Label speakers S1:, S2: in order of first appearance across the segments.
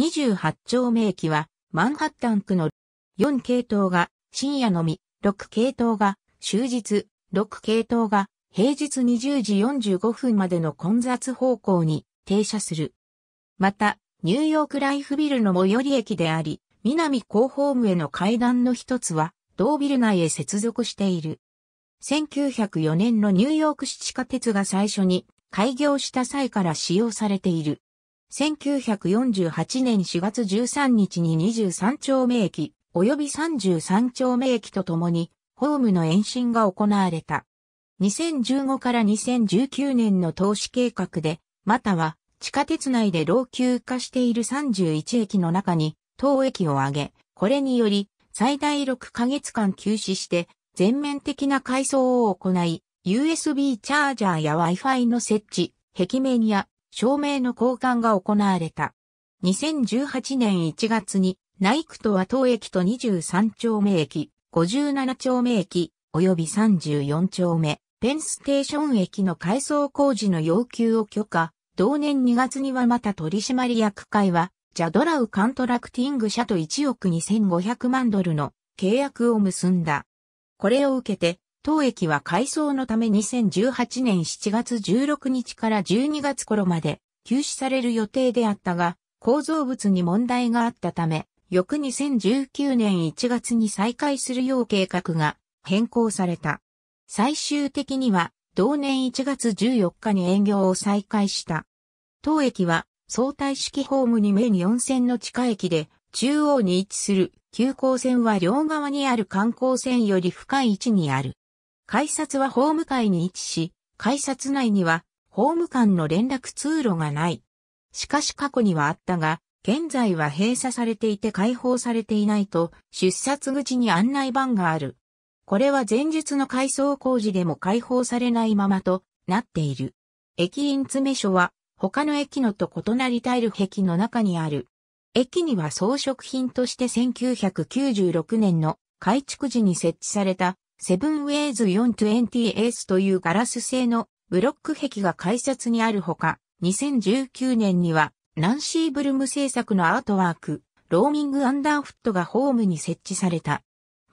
S1: 28丁目駅は、マンハッタン区の4系統が深夜のみ、6系統が終日、6系統が平日20時45分までの混雑方向に停車する。また、ニューヨークライフビルの最寄り駅であり、南高ホームへの階段の一つは、同ビル内へ接続している。1904年のニューヨーク市地下鉄が最初に開業した際から使用されている。1948年4月13日に23丁目駅、及び33丁目駅とともに、ホームの延伸が行われた。2015から2019年の投資計画で、または地下鉄内で老朽化している31駅の中に、当駅を挙げ、これにより最大6ヶ月間休止して全面的な改装を行い、USB チャージャーや Wi-Fi の設置、壁面や照明の交換が行われた。2018年1月にナイクと和東駅と23丁目駅、57丁目駅、及び34丁目、ペンステーション駅の改装工事の要求を許可。同年2月にはまた取締役会は、ジャドラウカントラクティング社と1億2500万ドルの契約を結んだ。これを受けて、当駅は改装のため2018年7月16日から12月頃まで休止される予定であったが、構造物に問題があったため、翌2019年1月に再開するよう計画が変更された。最終的には同年1月14日に営業を再開した。当駅は相対式ホームに面4線の地下駅で中央に位置する急行線は両側にある観光線より深い位置にある。改札はホームに位置し、改札内には、ホーム間の連絡通路がない。しかし過去にはあったが、現在は閉鎖されていて開放されていないと、出札口に案内板がある。これは前述の改装工事でも開放されないままとなっている。駅員詰所は、他の駅のと異なりタイル壁の中にある。駅には装飾品として1996年の改築時に設置されたセブンウェイズ 420S というガラス製のブロック壁が改札にあるほか、2019年にはナンシー・ブルム製作のアートワーク、ローミング・アンダーフットがホームに設置された。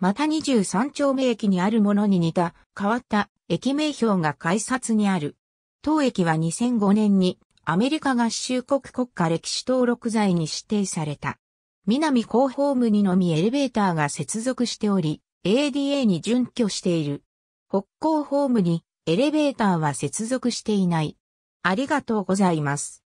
S1: また23丁目駅にあるものに似た変わった駅名標が改札にある。当駅は2005年にアメリカ合衆国国家歴史登録財に指定された。南高ホームにのみエレベーターが接続しており、ADA に準拠している。北港ホームにエレベーターは接続していない。ありがとうございます。